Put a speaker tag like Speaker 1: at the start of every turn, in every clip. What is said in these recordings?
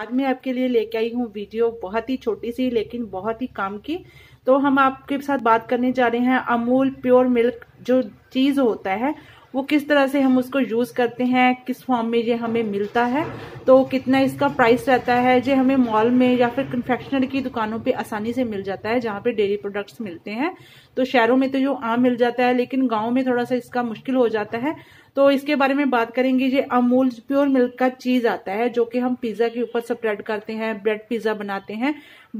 Speaker 1: आज मैं आपके लिए लेके आई हूँ वीडियो बहुत ही छोटी सी लेकिन बहुत ही काम की तो हम आपके साथ बात करने जा रहे हैं अमूल प्योर मिल्क जो चीज होता है वो किस तरह से हम उसको यूज़ करते हैं किस फॉर्म में ये हमें मिलता है तो कितना इसका प्राइस रहता है जो हमें मॉल में या फिर कन्फेक्शनरी की दुकानों पे आसानी से मिल जाता है जहाँ पे डेयरी प्रोडक्ट्स मिलते हैं तो शहरों में तो जो आम मिल जाता है लेकिन गाँव में थोड़ा सा इसका मुश्किल हो जाता है तो इसके बारे में बात करेंगे ये अमूल प्योर मिल्क का चीज आता है जो कि हम पिज्जा के ऊपर स्प्रेड करते हैं ब्रेड पिज्जा बनाते हैं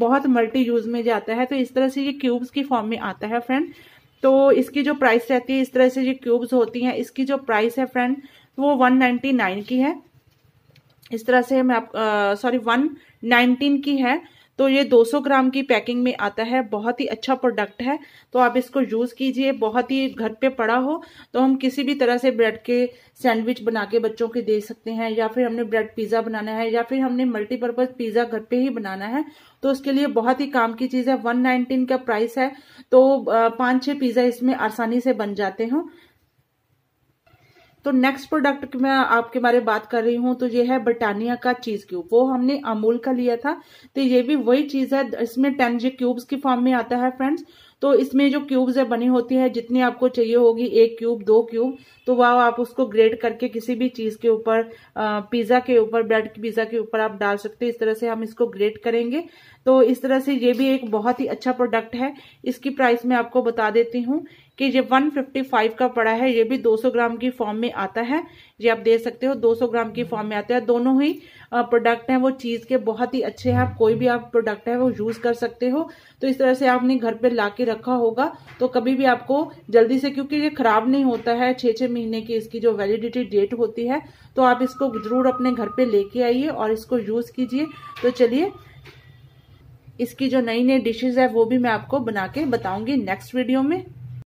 Speaker 1: बहुत मल्टी यूज में जाता है तो इस तरह से ये क्यूब्स की फॉर्म में आता है फ्रेंड तो इसकी जो प्राइस रहती है इस तरह से ये क्यूब्स होती हैं इसकी जो प्राइस है फ्रेंड वो वन नाइन्टी नाइन की है इस तरह से मैं आप सॉरी वन नाइनटीन की है तो ये 200 ग्राम की पैकिंग में आता है बहुत ही अच्छा प्रोडक्ट है तो आप इसको यूज़ कीजिए बहुत ही घर पे पड़ा हो तो हम किसी भी तरह से ब्रेड के सैंडविच बना के बच्चों के दे सकते हैं या फिर हमने ब्रेड पिज़्ज़ा बनाना है या फिर हमने मल्टीपर्पज़ पिज़्ज़ा घर पे ही बनाना है तो उसके लिए बहुत ही काम की चीज़ है वन का प्राइस है तो पाँच छः पिज़्ज़ा इसमें आसानी से बन जाते हों तो नेक्स्ट प्रोडक्ट की मैं आपके बारे में बात कर रही हूँ तो ये है ब्रिटानिया का चीज क्यूब वो हमने अमूल का लिया था तो ये भी वही चीज है इसमें टेन जी क्यूब्स की फॉर्म में आता है फ्रेंड्स तो इसमें जो क्यूब्स है बनी होती है जितनी आपको चाहिए होगी एक क्यूब दो क्यूब तो वह आप उसको ग्रेड करके किसी भी चीज के ऊपर पिज्जा के ऊपर ब्रेड की पिज्जा के ऊपर आप डाल सकते हैं इस तरह से हम इसको ग्रेड करेंगे तो इस तरह से ये भी एक बहुत ही अच्छा प्रोडक्ट है इसकी प्राइस मैं आपको बता देती हूँ कि ये 155 का पड़ा है ये भी 200 ग्राम की फॉर्म में आता है ये आप देख सकते हो 200 ग्राम की फॉर्म में आता है दोनों ही प्रोडक्ट हैं वो चीज़ के बहुत ही अच्छे हैं आप कोई भी आप प्रोडक्ट है वो यूज़ कर सकते हो तो इस तरह से आपने घर पे ला के रखा होगा तो कभी भी आपको जल्दी से क्योंकि ये ख़राब नहीं होता है छः छः महीने की इसकी जो वैलिडिटी डेट होती है तो आप इसको ज़रूर अपने घर पर लेके आइए और इसको यूज़ कीजिए तो चलिए इसकी जो नई नई डिशेज है वो भी मैं आपको बना के बताऊंगी नेक्स्ट वीडियो में